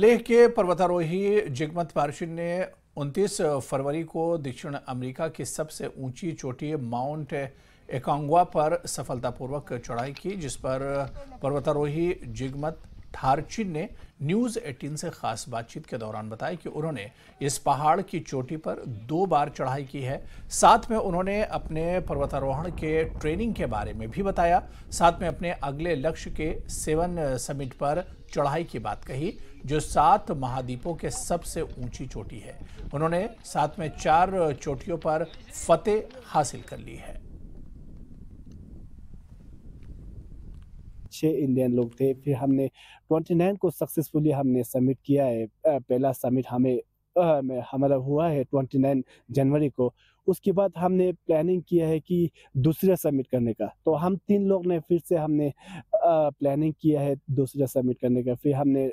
लेह के पर्वतारोही जिगमत पारशिन ने 29 फरवरी को दक्षिण अमेरिका की सबसे ऊंची चोटी माउंट एकांगवा पर सफलतापूर्वक चढ़ाई की जिस पर पर्वतारोही जिगमत थारचिन ने न्यूज़ 18 से खास बातचीत के दौरान बताया कि उन्होंने इस पहाड़ की चोटी पर दो बार चढ़ाई की है साथ में उन्होंने अपने पर्वतारोहण के ट्रेनिंग के बारे में भी बताया साथ में अपने अगले लक्ष्य के सेवन समिट पर चढ़ाई की बात कही जो सात महाद्वीपों के सबसे ऊंची चोटी है उन्होंने साथ में चार चोटियों पर फतेह हासिल कर ली है छः इंडियन लोग थे फिर हमने ट्वेंटी नाइन को सक्सेसफुली हमने सबमिट किया है पहला सबमिट हमें हमारा हुआ है ट्वेंटी नाइन जनवरी को उसके बाद हमने प्लानिंग किया है कि दूसरा सबमिट करने का तो हम तीन लोग ने फिर से हमने प्लानिंग किया है दूसरा सबमिट करने का फिर हमने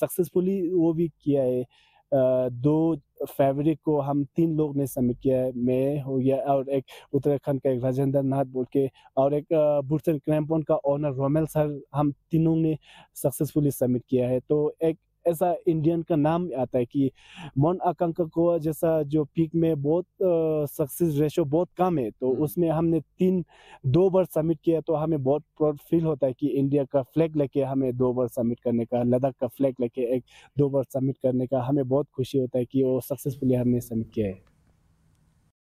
सक्सेसफुली वो भी किया है दो फैब्रिक को हम तीन लोग ने सबमिट किया है मैं हो गया और एक उत्तराखंड का एक राजेंद्र नाथ बोल के और एक बुर्सन क्रैम्पन का ऑनर रोमेल सर हम तीनों ने सक्सेसफुली सबमिट किया है तो एक ऐसा इंडियन का नाम आता है कि मोन आकांक्षा को जैसा जो पीक में बहुत सक्सेस रेशो बहुत कम है तो हम्म। उसमें हमने तीन दो बार सबमिट किया तो हमें बहुत प्राउड फील होता है कि इंडिया का फ्लैग लेके हमें दो बार सबमिट करने का लद्दाख का फ्लैग लेके एक दो बार सबमिट करने का हमें बहुत खुशी होता है कि वो सक्सेसफुली हमने सबमिट किया है